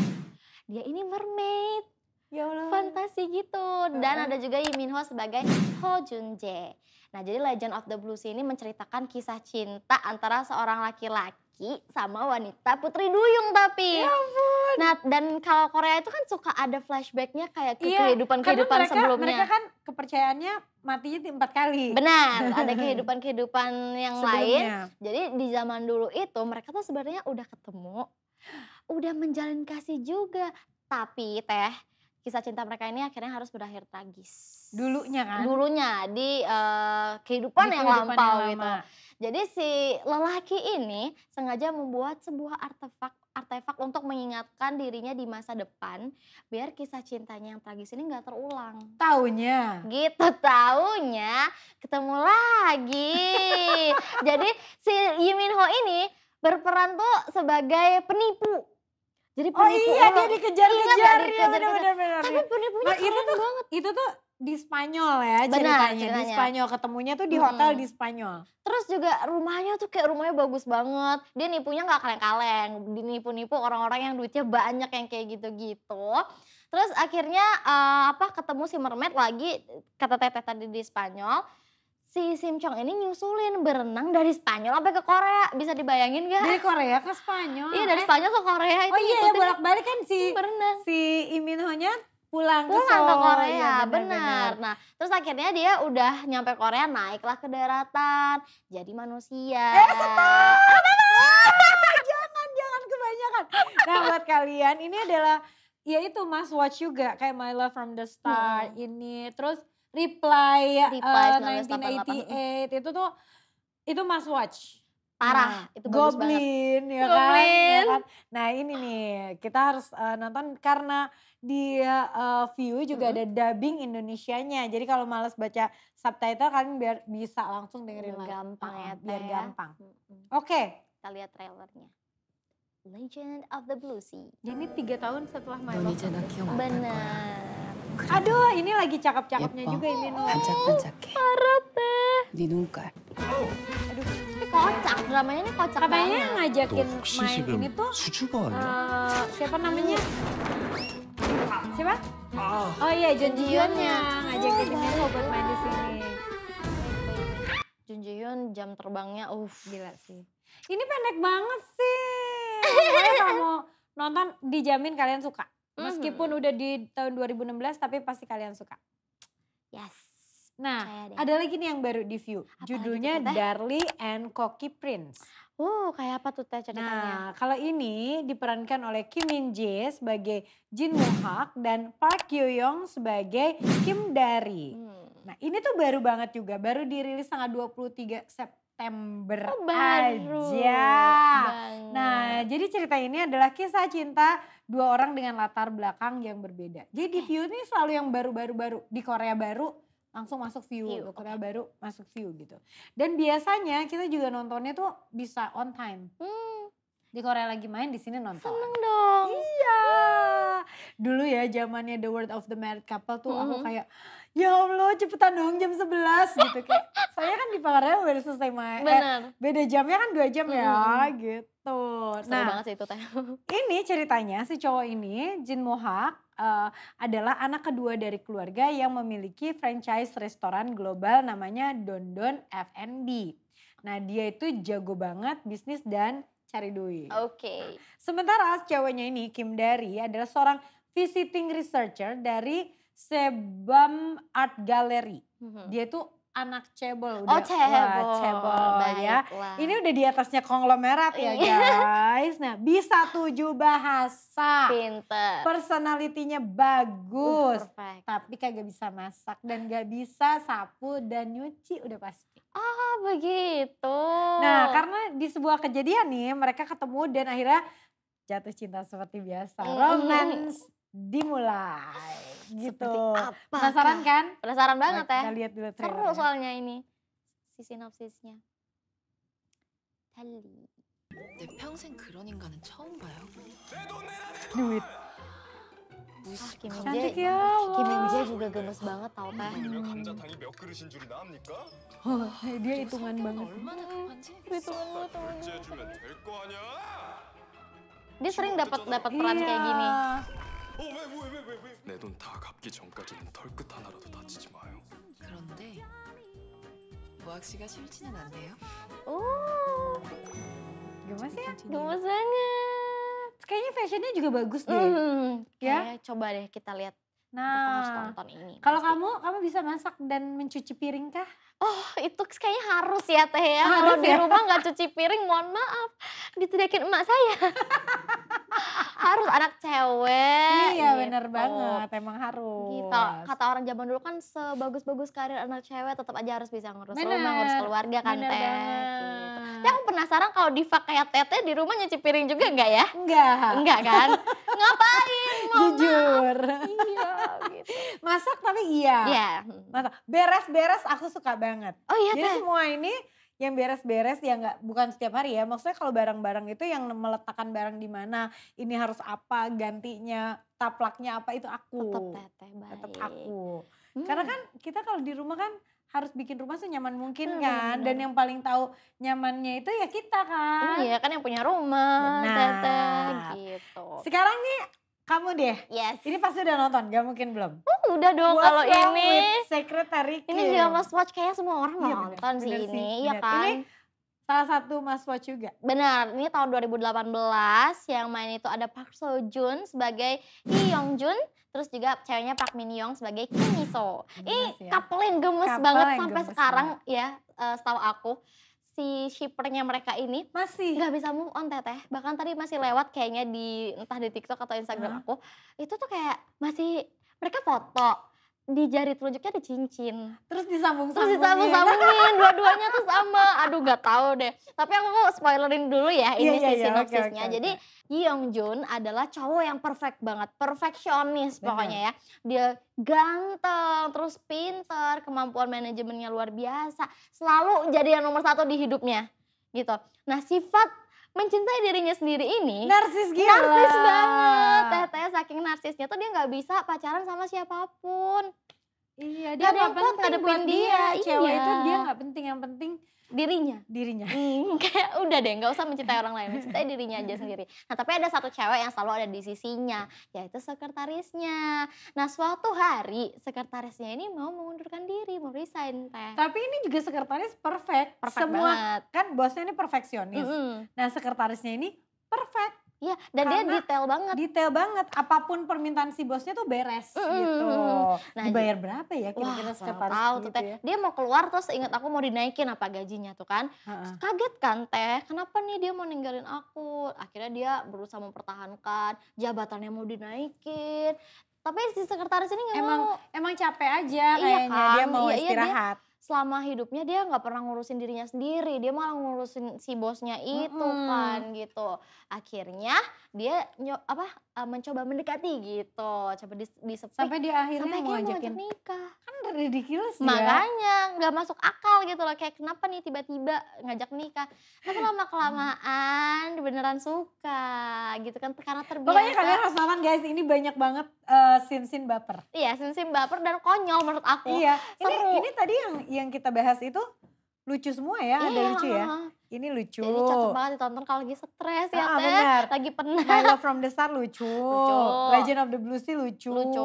Dia ini mermaid. Ya Allah. Fantasi gitu. Dan ada juga Yi Min Ho sebagai Ho Jun Jae. Nah, jadi Legend of the Blues ini menceritakan kisah cinta antara seorang laki-laki sama wanita Putri Duyung tapi. Ya ampun. Nah, dan kalau Korea itu kan suka ada flashbacknya kayak ke iya, kehidupan-kehidupan mereka, sebelumnya. mereka kan kepercayaannya matinya empat kali. Benar, (laughs) ada kehidupan-kehidupan yang sebelumnya. lain. Jadi di zaman dulu itu mereka tuh sebenarnya udah ketemu, udah menjalin kasih juga. Tapi teh kisah cinta mereka ini akhirnya harus berakhir tragis. Dulunya kan? Dulunya di uh, kehidupan, kehidupan yang lampau yang gitu. Jadi si lelaki ini sengaja membuat sebuah artefak artefak untuk mengingatkan dirinya di masa depan biar kisah cintanya yang tragis ini nggak terulang. Taunya. Gitu taunya ketemu lagi. (laughs) Jadi si Yiminho ini berperan tuh sebagai penipu jadi oh, penipu. Oh iya, dia dikejar-kejar. Iya, benar-benar. Tapi penipunya nah, itu tuh, banget. Itu tuh di Spanyol ya Benar, ceritanya. ceritanya. Di Spanyol ketemunya tuh di hotel hmm. di Spanyol. Terus juga rumahnya tuh kayak rumahnya bagus banget. Dia nipunya nggak kaleng-kaleng, dinipu-nipu orang-orang yang duitnya banyak yang kayak gitu-gitu. Terus akhirnya uh, apa ketemu si mermaid lagi kata Teteh tadi di Spanyol si Sim Chong ini nyusulin berenang dari Spanyol sampai ke Korea. Bisa dibayangin gak? Dari Korea ke Spanyol? Iya, eh. dari Spanyol ke Korea. Itu oh iya, ya, bolak-balik kan si, berenang. si Imin nya pulang, pulang ke, Seoul. ke Korea. Ya, benar, benar. Nah, terus akhirnya dia udah nyampe Korea, naiklah ke daratan, jadi manusia. Eh, stop! (laughs) jangan, jangan kebanyakan. Nah, buat kalian ini adalah ya itu must watch juga kayak My Love from the Start hmm. ini. Terus Reply, eh, Reply uh, 1988 itu tuh itu must watch. Parah, nah, itu bagus Goblin, banget. ya kan? Goblin. Kan, ya kan. Nah ini nih kita harus uh, nonton karena di uh, eh, view juga mm -hmm. ada dubbing Indonesianya. Jadi kalau males baca subtitle kalian biar bisa langsung dengerin lagi. Gampang ya, biar ya. gampang. Mm -hmm. Oke. Okay. Kita lihat trailernya. Legend of the Blue Sea. Jadi tiga tahun setelah My Benar. Aduh, ini lagi cakep-cakepnya ya, juga ini. Kocak-kocak. Ya. Parah teh. Dinungka. Aduh, ini kocak. Dramanya ini kocak Dramanya Katanya ngajakin main ini tuh. Uh, siapa namanya? Siapa? Ah. Oh iya, Jun Ji yang ngajakin ini oh, buat main di sini. Jun Ji jam terbangnya uff. Gila sih. Ini pendek banget sih. Kalau mau nonton dijamin kalian suka. Meskipun mhm. udah di tahun 2016 tapi pasti kalian suka. Yes. Nah, ada lagi nih yang baru di view. Apa Judulnya Darly and Koki Prince. Uh, kayak apa tuh teh ceritanya? Nah, kalau ini diperankan oleh Kim Min Jae sebagai Jin Woo Hak dan Park Yoo Young sebagai Kim Dari. Hmm. Nah, ini tuh baru banget juga, baru dirilis tanggal 23 September September oh, baru. aja. Banget. Nah, jadi cerita ini adalah kisah cinta dua orang dengan latar belakang yang berbeda. Jadi di iya. View ini selalu yang baru-baru baru di Korea baru langsung masuk View, view. Korea baru masuk View gitu. Dan biasanya kita juga nontonnya tuh bisa on time. Hmm. Di Korea lagi main di sini nonton. Seneng dong. Iya. iya. Dulu ya zamannya The World of the Married Couple tuh -hmm. aku mm-hmm. kayak ya Allah cepetan dong jam 11 gitu kayak saya kan di pagarnya udah selesai main eh, Benar. Eh, beda jamnya kan dua jam ya ya gitu Seru nah banget sih itu teh (laughs) ini ceritanya si cowok ini Jin Mohak uh, adalah anak kedua dari keluarga yang memiliki franchise restoran global namanya Don Don F&B nah dia itu jago banget bisnis dan cari duit oke okay. sementara ceweknya ini Kim Dari adalah seorang visiting researcher dari Sebam Art Gallery. Mm-hmm. Dia itu anak cebol oh, udah oh, cebol, wah, cebol ya. Ini udah di atasnya konglomerat ya iya. guys. Nah, bisa tujuh bahasa. Pinter. Personalitinya bagus. Uh, tapi kagak bisa masak dan gak bisa sapu dan nyuci udah pasti. Oh, begitu. Nah, karena di sebuah kejadian nih mereka ketemu dan akhirnya jatuh cinta seperti biasa. Mm. Romance dimulai gitu. Apa Penasaran kan? Penasaran banget ya. Kita lihat dulu trailer. Seru ya. soalnya ini. Si sinopsisnya. 달리. 내 평생 그런 인간은 Duit. Ah, Kim Min Jae, juga gemes banget tau teh. Oh, dia hitungan banget. Hitungan banget temen. Dia sering dapat dapat peran iya. kayak gini. 어왜 뭐야 왜왜 왜? 내돈 다 갚기 전까지는 털끝 하나라도 다치지 마요. 그런데 모학 씨가 싫지는 않네요. 오. Gimana sih? Gemes banget. Kayaknya fashionnya juga bagus deh. Mm, ya, coba deh kita lihat Nah, harus ini. Kalau kamu, kamu bisa masak dan mencuci piring kah? Oh, itu kayaknya harus ya Teh ya. Kalau di ya? rumah nggak cuci piring, mohon maaf, ditedakin emak saya. (laughs) harus anak cewek. Iya, gitu. bener banget, emang gitu. harus. Gitu. Kata orang zaman dulu kan sebagus-bagus karir anak cewek tetap aja harus bisa ngurus rumah, ngurus keluarga kan bener Teh. Banget. Gitu. Tapi ya, aku penasaran kalau Diva kayak Tete di rumah nyuci piring juga enggak ya? Enggak. Enggak kan? (laughs) Ngapain? Mama? Jujur. Iya. Gitu. Masak tapi iya. Iya. Yeah. Masak. Beres-beres aku suka banget. Oh iya. Jadi semua ini yang beres-beres ya nggak bukan setiap hari ya maksudnya kalau barang-barang itu yang meletakkan barang di mana ini harus apa gantinya taplaknya apa itu aku tetap teteh baik tetap aku hmm. karena kan kita kalau di rumah kan harus bikin rumah senyaman mungkin hmm, kan bener. dan yang paling tahu nyamannya itu ya kita kan iya kan yang punya rumah nah gitu sekarang nih kamu deh yes ini pasti udah nonton gak mungkin belum oh, udah dong kalau ini secretary ini juga must watch kayak semua orang iya, nonton bener, sih iya bener, ini bener. iya kan ini Salah satu Mas Watch juga. Benar, ini tahun 2018 yang main itu ada Park Seo Joon sebagai Yi Yong Jun, terus juga ceweknya Park Min Young sebagai Kim Mi So. Ini ya. couple gemes couple banget sampai gemes sekarang banget. ya, uh, setahu aku si shippernya mereka ini masih nggak bisa move on teteh bahkan tadi masih lewat kayaknya di entah di TikTok atau Instagram huh? aku itu tuh kayak masih mereka foto di jari telunjuknya ada cincin. Terus disambung Terus disambung sambungin, (laughs) dua-duanya tuh sama. Aduh nggak tahu deh. Tapi aku mau spoilerin dulu ya iya, ini yeah, yeah, yeah, sinopsisnya. Okay, okay, Jadi okay. Young Jun adalah cowok yang perfect banget, perfeksionis pokoknya ya. Dia ganteng, terus pinter, kemampuan manajemennya luar biasa. Selalu jadi yang nomor satu di hidupnya gitu. Nah sifat mencintai dirinya sendiri ini narsis gila. Narsis banget. teh teh saking narsisnya tuh dia nggak bisa pacaran sama siapapun. Iya, dia nggak penting, penting buat dia. dia. Cewek itu iya. dia nggak penting, yang penting dirinya dirinya (laughs) hmm, kayak udah deh nggak usah mencintai orang lain mencintai (laughs) dirinya aja sendiri nah tapi ada satu cewek yang selalu ada di sisinya yaitu sekretarisnya nah suatu hari sekretarisnya ini mau mengundurkan diri mau resign teh tapi ini juga sekretaris perfect, perfect semua banget. kan bosnya ini perfeksionis mm -hmm. nah sekretarisnya ini perfect Iya, dan Karena dia detail banget. Detail banget. Apapun permintaan si bosnya tuh beres mm -hmm. gitu. Nah, Dibayar berapa ya kira-kira secepat tahu gitu teh. Ya? Dia mau keluar terus ingat aku mau dinaikin apa gajinya tuh kan. Ha -ha. Kaget kan teh, kenapa nih dia mau ninggalin aku? Akhirnya dia berusaha mempertahankan jabatannya mau dinaikin. Tapi si sekretaris ini emang mau. Emang capek aja iya kayaknya kan? dia mau iya, istirahat. Iya, dia, selama hidupnya dia nggak pernah ngurusin dirinya sendiri dia malah ngurusin si bosnya itu hmm kan gitu akhirnya dia apa e, mencoba mendekati gitu coba di, di sampai dia akhirnya sampai mau ajakin nikah kan ridiculous ya. makanya nggak masuk akal gitu loh kayak kenapa nih tiba-tiba ngajak nikah tapi nah, lama kelamaan beneran suka gitu kan karena terbiasa pokoknya kalian harus nonton guys ini banyak banget uh, sin sin baper iya sin sin baper dan konyol menurut aku iya ini ini tadi yang yang kita bahas itu lucu semua ya, ada ada iya, lucu ya. Ini lucu. Jadi cocok banget ditonton kalau lagi stres ya, ah, teh. Lagi penat. (laughs) My Love From the Star lucu. lucu. Legend of the Blues sih lucu. Lucu.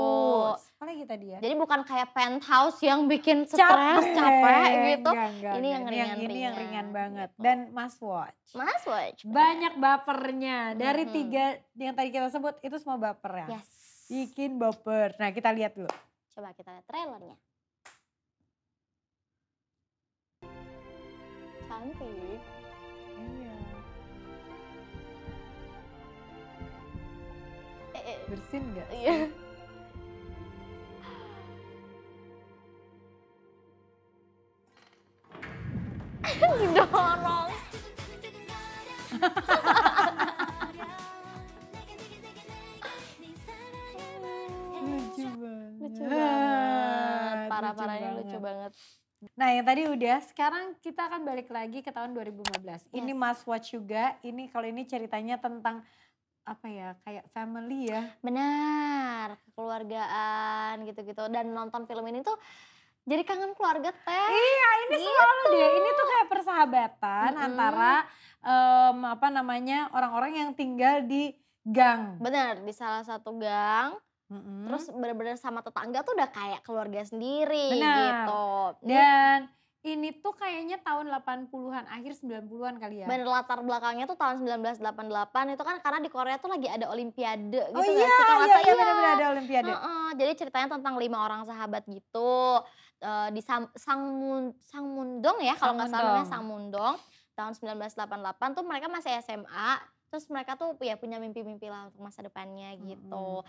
Apa lagi tadi ya? Jadi bukan kayak penthouse yang bikin stres, capek, capek gitu. Enggak, enggak, ini yang ringan-ringan. Ini yang ringan banget. Gitu. Dan must watch. Must watch. Banyak bapernya. Dari hmm. tiga yang tadi kita sebut, itu semua baper ya? Yes. Bikin baper. Nah kita lihat dulu. Coba kita lihat trailernya. cantik iya eh, eh. bersin nggak iya didorong lucu banget lucu banget parah-parahnya lucu banget Nah yang tadi udah, sekarang kita akan balik lagi ke tahun 2015. Yes. Ini Mas Watch juga, ini kalau ini ceritanya tentang apa ya kayak family ya benar keluargaan gitu-gitu dan nonton film ini tuh jadi kangen keluarga teh iya ini gitu. selalu deh ini tuh kayak persahabatan mm -hmm. antara um, apa namanya orang-orang yang tinggal di gang benar di salah satu gang hmm Terus bener-bener sama tetangga tuh udah kayak keluarga sendiri Bener. gitu. Dan ini tuh kayaknya tahun 80-an, akhir 90-an kali ya. Bener latar belakangnya tuh tahun 1988 itu kan karena di Korea tuh lagi ada olimpiade gitu oh, kan iya, kan. Kalau iya, iya, bener-bener ada olimpiade. Uh-uh, jadi ceritanya tentang lima orang sahabat gitu. Uh, di Sam, Sang, Mun, Sang Mundong ya kalau nggak salah namanya Sang Mundong. Tahun 1988 tuh mereka masih SMA terus mereka tuh ya punya mimpi-mimpi lah untuk masa depannya gitu. Hmm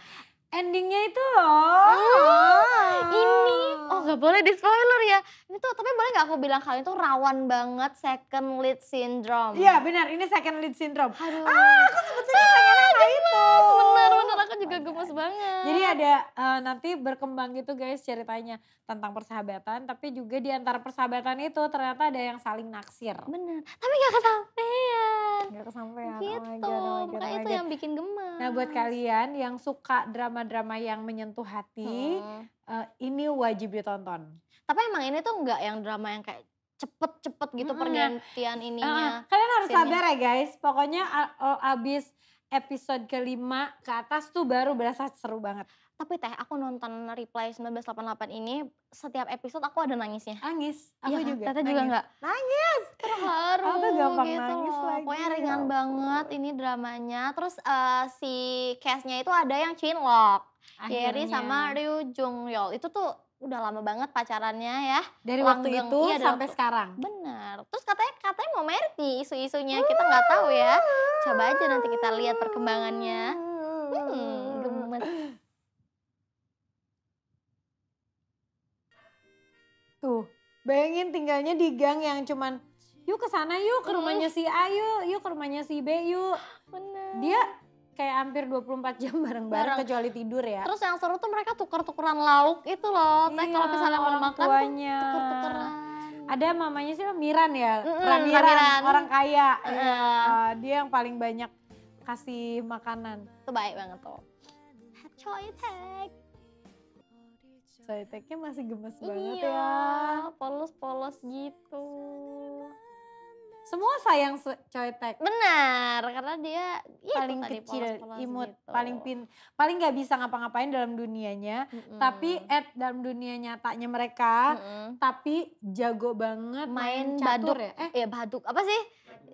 endingnya itu loh. Oh, ini, oh gak boleh di spoiler ya. Ini tuh, tapi boleh gak aku bilang kalian tuh rawan banget second lead syndrome. Iya benar, ini second lead syndrome. Aduh. Ah, aku sebetulnya ah, itu. Bener, bener, aku juga gemes banget. Jadi ada uh, nanti berkembang gitu guys ceritanya tentang persahabatan. Tapi juga di antara persahabatan itu ternyata ada yang saling naksir. Benar tapi gak kesampean. Gak kesampean. Gitu, oh God, oh God, oh itu yang bikin gemes. Nah buat kalian yang suka drama drama-drama yang menyentuh hati hmm. uh, ini wajib ditonton. Tapi emang ini tuh nggak yang drama yang kayak cepet-cepet gitu -hmm. pergantian eh, ininya. Uh, kalian harus scene sabar ya guys. Pokoknya abis episode kelima ke atas tuh baru berasa seru banget. Tapi teh aku nonton Reply 1988 ini setiap episode aku ada nangisnya. Nangis. Aku ya, juga. Teteh juga enggak Nangis. Terharu. Aku gampang gitu nangis lagi. Pokoknya ringan ya. banget ini dramanya. Terus uh, si castnya itu ada yang Chinlock. Jerry sama Ryu Jung Yol. Itu tuh udah lama banget pacarannya ya. Dari Langgeng, waktu itu iya, sampai waktu, sekarang. Benar. Terus katanya katanya mau married nih isu-isunya. Hmm. Kita nggak tahu ya. Coba aja nanti kita lihat perkembangannya. Hmm, gemes. Bayangin tinggalnya di gang yang cuman yuk ke sana yuk ke rumahnya mm. si A yuk, yuk ke rumahnya si B yuk. Bener. Dia kayak hampir 24 jam bareng-bareng kecuali tidur ya. Terus yang seru tuh mereka tuker-tukeran lauk itu loh. Iya, kalau misalnya mau makan tuanya. tuh tuker-tukeran. Ada mamanya sih Miran ya, mm hmm Ramiran, Ramiran, orang kaya. Mm Ya, dia yang paling banyak kasih makanan. Itu baik banget tuh. Choy Coyteknya masih gemes iya, banget ya. polos-polos gitu. Semua sayang Coytek. Benar, karena dia ya paling kecil, polos imut, gitu. paling pin, paling nggak bisa ngapa-ngapain dalam dunianya. mm -hmm. Tapi at dalam dunia nyatanya mereka, mm -hmm. tapi jago banget main, main catur baduk, ya. Eh, ya baduk apa sih?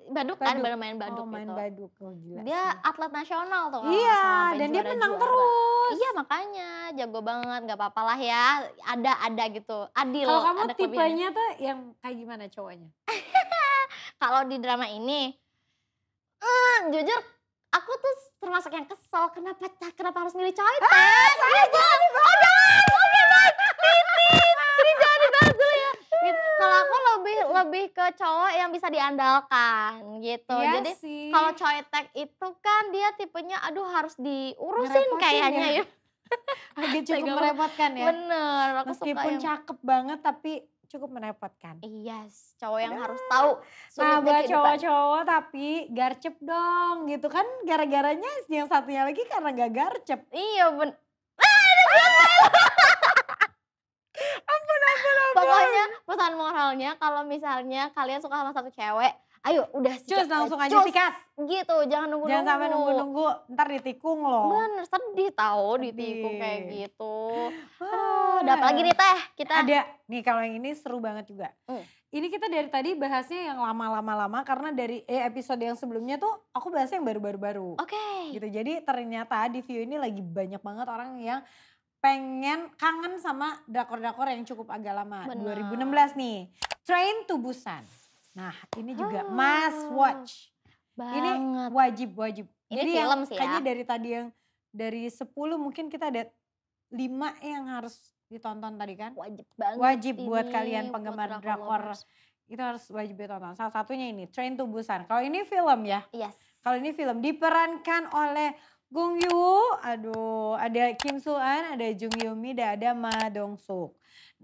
baduk, kan baru main baduk oh, main gitu. baduk oh, gila dia sih. atlet nasional tuh iya dan dia menang juara. terus iya makanya jago banget nggak apa-apa lah ya ada ada gitu adil kalau kamu ada tipenya kelebihan. tuh yang kayak gimana cowoknya kalau di drama ini uh, jujur aku tuh termasuk yang kesel kenapa kenapa harus milih cowok ah, saya oh jangan oh jangan ini jangan dibahas ya kalau aku lebih lebih ke cowok yang bisa diandalkan gitu. Iya Jadi kalau cowok coetek itu kan dia tipenya aduh harus diurusin kayaknya ya. ya. (laughs) Agak cukup merepotkan ya. Bener, aku Meskipun suka yang... cakep banget tapi cukup merepotkan. Iya, yes, cowok yang Aduh. harus tahu. Nah, buat cowok-cowok tapi garcep dong gitu kan gara-garanya yang satunya lagi karena gak garcep. Iya, ben. Ah, (laughs) Pokoknya pesan moralnya kalau misalnya kalian suka sama satu cewek, ayo udah sikat. langsung aja cus. sikat. Gitu, jangan nunggu Jangan sampai nunggu-nunggu, ntar ditikung loh. Bener, sedih tau sedih. ditikung kayak gitu. oh, (gasps) udah apa lagi nih teh kita? Ada, nih kalau yang ini seru banget juga. Hmm. Ini kita dari tadi bahasnya yang lama-lama-lama karena dari eh, episode yang sebelumnya tuh aku bahasnya yang baru-baru baru. Oke. Okay. Gitu. Jadi ternyata di view ini lagi banyak banget orang yang pengen kangen sama drakor-drakor yang cukup agak lama. Bener. 2016 nih. Train to Busan. Nah, ini juga oh. must watch. Banget. Ini wajib-wajib. Ini Jadi film yang, sih ya. Kayaknya dari tadi yang dari 10 mungkin kita ada 5 yang harus ditonton tadi kan? Wajib banget. Wajib ini buat kalian penggemar buat drakor. drakor itu harus wajib ditonton. Salah satunya ini Train to Busan. Kalau ini film ya? Yes. Kalau ini film diperankan oleh Gong Yu, aduh, ada Kim Soo An, ada Jung Yumi, dan ada Ma Dong Suk.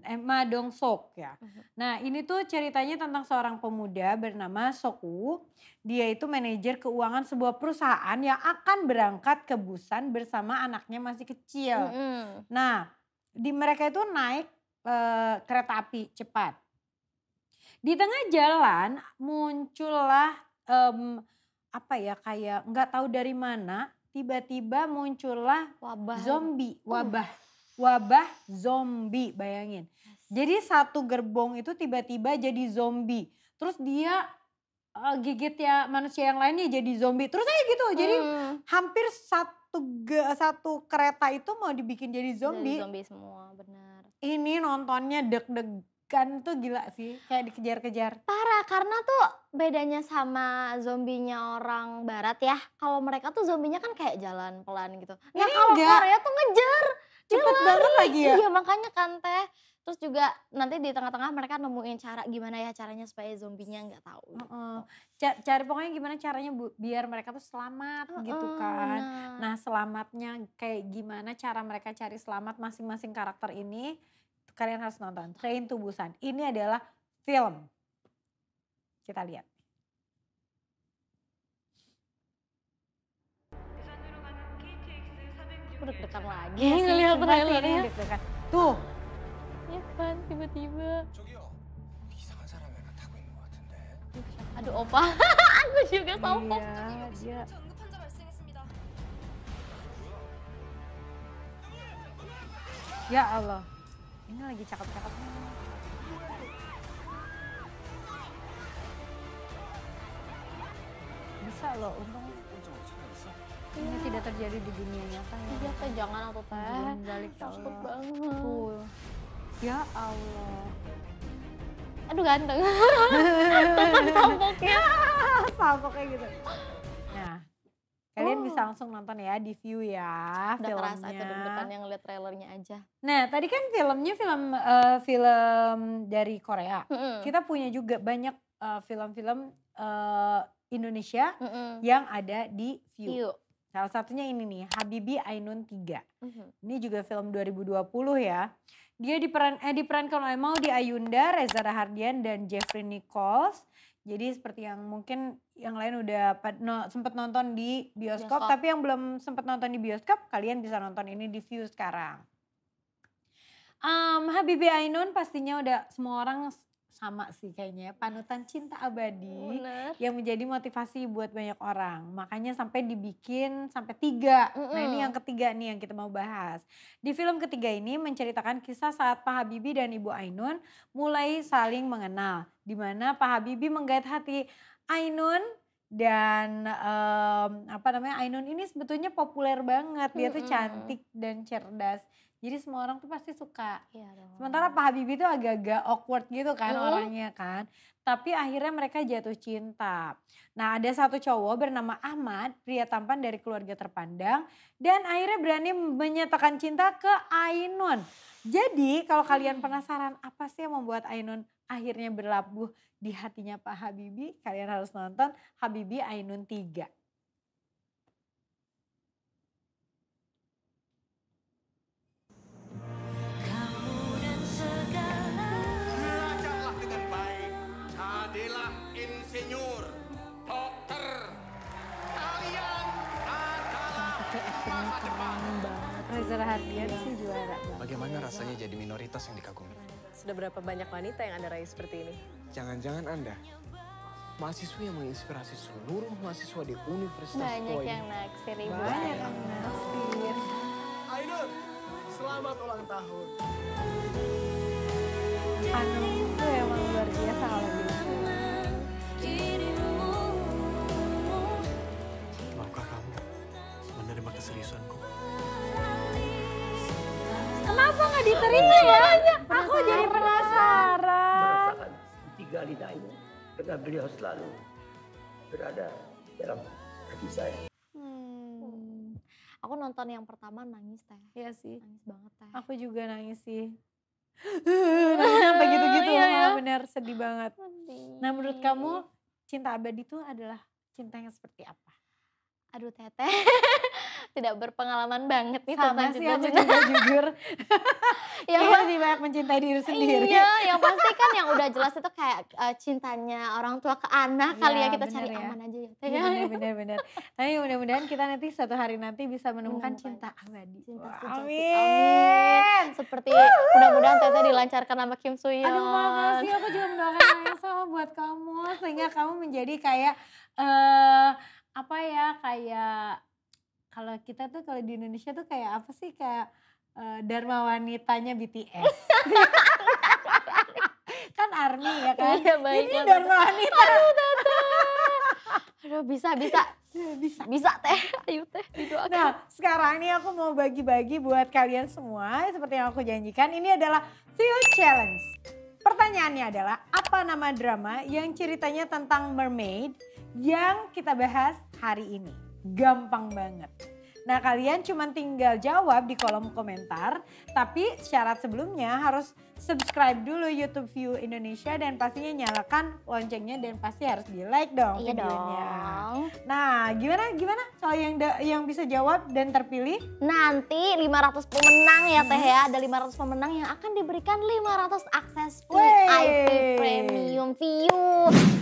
Eh, Ma Dong Suk ya. Mhm. Nah ini tuh ceritanya tentang seorang pemuda bernama Sok Woo. Dia itu manajer keuangan sebuah perusahaan yang akan berangkat ke Busan bersama anaknya masih kecil. Mm -hmm. Nah di mereka itu naik e, kereta api cepat. Di tengah jalan muncullah um, apa ya kayak nggak tahu dari mana tiba-tiba muncullah wabah zombie, uh. wabah, wabah zombie, bayangin. Jadi satu gerbong itu tiba-tiba jadi zombie. Terus dia uh, gigit ya manusia yang lainnya jadi zombie. Terus aja gitu. Jadi uh. hampir satu satu kereta itu mau dibikin jadi zombie. Jadi zombie semua, benar. Ini nontonnya deg-deg kan tuh gila sih kayak dikejar-kejar parah karena tuh bedanya sama zombinya orang barat ya kalau mereka tuh zombinya kan kayak jalan pelan gitu nah kalau Korea tuh ngejar cepet banget lagi ya iya makanya kan teh terus juga nanti di tengah-tengah mereka nemuin cara gimana ya caranya supaya zombinya nggak tahu Uh uh cari pokoknya gimana caranya bu, biar mereka tuh selamat uh -uh, gitu kan nah selamatnya kayak gimana cara mereka cari selamat masing-masing karakter ini Kalian harus nonton Train to Busan. Ini adalah film. Kita lihat. Dekat lagi ngelihat trailernya. Tuh. Ya kan, tiba-tiba. Ya. Aduh opa, (laughs) aku juga iya, sombong. Iya, Ya Allah. Ini lagi cakep-cakepnya. Bisa loh, untung. Ini tidak terjadi di dunia nyata ya. Iya, teh jangan aku teh. Balik takut banget. Cool. Ya Allah. Aduh ganteng. Tampoknya. (laughs) (laughs) Tampoknya gitu. Kalian bisa oh. langsung nonton ya di view ya Udah filmnya. kerasa depan yang lihat trailernya aja. Nah tadi kan filmnya film uh, film dari Korea. Mm -hmm. Kita punya juga banyak eh, film-film uh, Indonesia mm -hmm. yang ada di view. view. Salah satunya ini nih, Habibi Ainun 3. Mm -hmm. Ini juga film 2020 ya. Dia diperan eh diperankan oleh Maudie Ayunda, Reza Rahardian dan Jeffrey Nichols. Jadi seperti yang mungkin yang lain udah no, sempat nonton di bioskop, bioskop, tapi yang belum sempat nonton di bioskop, kalian bisa nonton ini di view sekarang. Um, Habibie Ainun pastinya udah semua orang sama sih kayaknya ya, panutan cinta abadi oh, Bener. yang menjadi motivasi buat banyak orang makanya sampai dibikin sampai tiga mm hmm nah ini yang ketiga nih yang kita mau bahas di film ketiga ini menceritakan kisah saat Pak Habibie dan Ibu Ainun mulai saling mengenal di mana Pak Habibie menggait hati Ainun dan um, apa namanya Ainun ini sebetulnya populer banget dia mm -hmm. tuh cantik dan cerdas jadi semua orang tuh pasti suka. Iya dong. Sementara Pak Habibie tuh agak-agak awkward gitu kan orangnya kan. Tapi akhirnya mereka jatuh cinta. Nah ada satu cowok bernama Ahmad, pria tampan dari keluarga terpandang. Dan akhirnya berani menyatakan cinta ke Ainun. Jadi kalau kalian penasaran apa sih yang membuat Ainun akhirnya berlabuh di hatinya Pak Habibie. Kalian harus nonton Habibie Ainun 3. Reza Rahardian ya. sih juara. Bagaimana rasanya jadi minoritas yang dikagumi? Sudah berapa banyak wanita yang Anda raih seperti ini? Jangan-jangan Anda mahasiswa yang menginspirasi seluruh mahasiswa di Universitas Banyak yang naksir, Ibu. Banyak yang naksir. Ainun, selamat ulang tahun. Anu, itu emang Ini ya. Iya, iya. aku jadi penasaran. Tiga lidahnya karena beliau selalu berada dalam hati saya. Hmm. Aku nonton yang pertama nangis teh. Iya sih. Nangis banget teh. Aku juga nangis sih. Sampai (laughs) gitu-gitu iya, ya. bener sedih banget. Sedih. Nah menurut kamu cinta abadi itu adalah cinta yang seperti apa? Aduh teteh. (laughs) tidak berpengalaman banget nih sama tentang sih aku juga jujur (laughs) ya iya sih banyak mencintai diri sendiri iya yang pasti kan yang udah jelas itu kayak uh, cintanya orang tua ke anak iya, kali ya, kita cari ya. aman aja ya iya, iya. benar benar benar tapi mudah-mudahan kita nanti satu hari nanti bisa menemukan hmm, cinta abadi. Cinta wow. Amin. Amin. Seperti mudah-mudahan Tete dilancarkan sama Kim Hyun Aduh makasih, aku juga mendoakan yang sama buat kamu. Sehingga kamu menjadi kayak, uh, apa ya, kayak kalau kita tuh kalau di Indonesia tuh kayak apa sih kayak uh, Dharma Wanitanya BTS. (laughs) kan ARMY ya kan? Iya, baik, Ini Dharma Wanita. Aduh, tata. Aduh bisa, bisa. (laughs) Iya, bisa. Bisa teh, ayo teh didoakan. Nah sekarang ini aku mau bagi-bagi buat kalian semua seperti yang aku janjikan. Ini adalah Feel Challenge. Pertanyaannya adalah apa nama drama yang ceritanya tentang mermaid yang kita bahas hari ini? Gampang banget. Nah kalian cuma tinggal jawab di kolom komentar, tapi syarat sebelumnya harus subscribe dulu YouTube View Indonesia dan pastinya nyalakan loncengnya dan pasti harus di like dong iya videonya. Dong. Nah, gimana gimana soal yang da- yang bisa jawab dan terpilih? Nanti 500 pemenang ya hmm. Teh ya, ada 500 pemenang yang akan diberikan 500 akses VIP Premium View.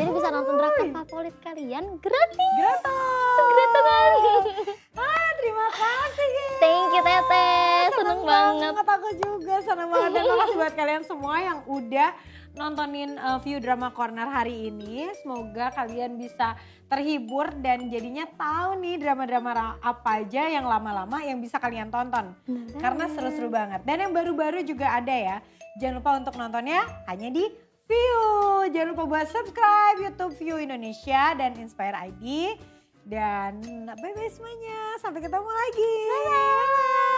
Jadi bisa bisa nonton drakor favorit kalian gratis. Gratis. Gratis. (laughs) ah, terima kasih. Thank you Tete, seneng, seneng banget. banget. Aku juga seneng banget. Terima kasih buat kalian kalian semua yang udah nontonin uh, View Drama Corner hari ini. Semoga kalian bisa terhibur dan jadinya tahu nih drama-drama apa aja yang lama-lama yang bisa kalian tonton. Karena seru-seru banget. Dan yang baru-baru juga ada ya. Jangan lupa untuk nontonnya hanya di View. Jangan lupa buat subscribe YouTube View Indonesia dan Inspire ID. Dan bye-bye semuanya. Sampai ketemu lagi. Bye-bye.